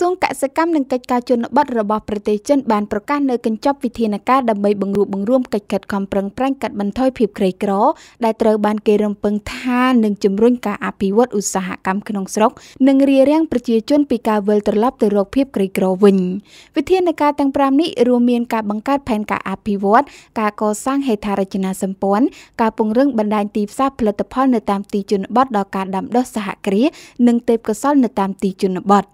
សួងកសិកម្មនិងកិច្ចការជនបទរបស់ប្រទេសចិនបានប្រកាសនៅកញ្ចប់វិធានការដើម្បីបង្រួបបង្រួមកិច្ចខិតខំប្រឹងប្រែងកាត់បន្ថយភាពក្រីក្រដែលត្រូវបានគេរំពឹងថានឹងជំរុញការអភិវឌ្ឍឧស្សាហកម្មក្នុងស្រុក និងរារាំងប្រជាជនពីការវិលត្រឡប់ទៅរក ភាពក្រីក្រវិញវិធានការទាំង5នេះរួមមានការបង្កើតផែនការអភិវឌ្ឍការកសាងហេដ្ឋារចនាសម្ព័ន្ធការពង្រឹងបណ្ដាញទីផ្សារផលិតផលនៅតាមទីជនបទដល់ការដាំដុះសហគ្រាសនិងទេពកោសល្យនៅតាមទីជនបទ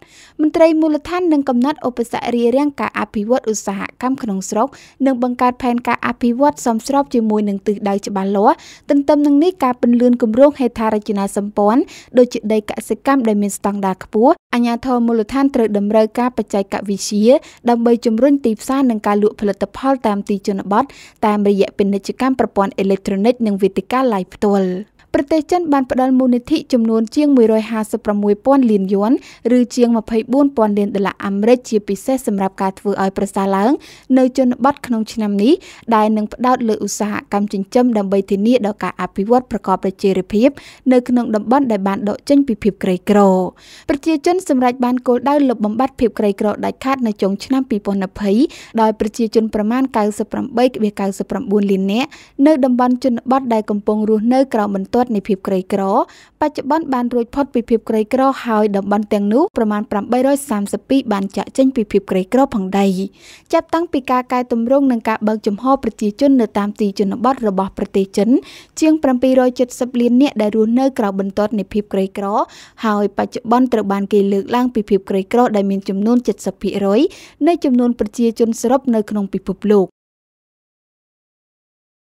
មន្ត្រីត្រីមូលដ្ឋាននឹងកំណត់ឧបសគ្គរារាំងការអភិវឌ្ឍឧស្សាហកម្មក្នុងស្រុកនិងបង្កើតផែនការអភិវឌ្ឍសមស្របជាមួយនឹងទិសដៅច្បាស់លាស់ទន្ទឹមនឹងនេះការពន្លឿនគម្រោងហេដ្ឋារចនាសម្ព័ន្ធដូចជាដីកសិកម្មដែលមានស្តង់ដារខ្ពស់អាជ្ញាធរមូលដ្ឋានត្រូវតម្រូវការបច្ចេកវិទ្យាដើម្បីជំរុញទីផ្សារនិងការលក់ផលិតផលតាមទីជនបទតាមរយៈពាណិជ្ជកម្មប្រព័ន្ធអេឡិចត្រូនិកនិងវេទិកាឡាយផ្ទាល់។ប្រទេសចិនបានផ្ដល់មូលនិធិចំនួនជាង156,000លានយួនឬជាង24,000លានដុល្លារអាមេរិកជាពិសេសសម្រាប់ការធ្វើឲ្យប្រសើរឡើងនៅជនបទក្នុងឆ្នាំនេះដែលនឹងផ្ដោតលើឧស្សាហកម្មចិញ្ចឹមដើម្បីធានាដល់ការអភិវឌ្ឍប្រកបដោយចីរភាពនៅក្នុងតំបន់ដែលបានដកចេញពីភាពក្រីក្រប្រជាជនសម្រេចបានគោលដៅលុបបំបាត់ភាពក្រីក្រដាច់ខាតនៅចុងឆ្នាំ2020ដោយប្រជាជនប្រមាណ98.99លាននាក់នៅតំបន់ជនបទដែលកំពុងរស់នៅក្រោមបន្ទុកទាត់នៃភាពក្រីក្របច្ចុប្បន្នបានរួចផុតពីភាពក្រីក្រហើយតំបន់ទាំងនោះប្រមាណ832បានចាក់ចេញពីភាពក្រីក្រផងដែរចាប់តាំងពីការកែតម្រង់និងការបើកចំហប្រជាជននៅតាមទីជនបទរបស់ប្រទេសចិនជាង770លាននាក់ដែលរស់នៅក្រៅបន្ទាត់នៃភាពក្រីក្រហើយបច្ចុប្បន្នត្រូវបានគេលើកឡើងពីភាពក្រីក្រដែលមានចំនួន70%នៃចំនួនប្រជាជនសរុបនៅក្នុងពិភពលោក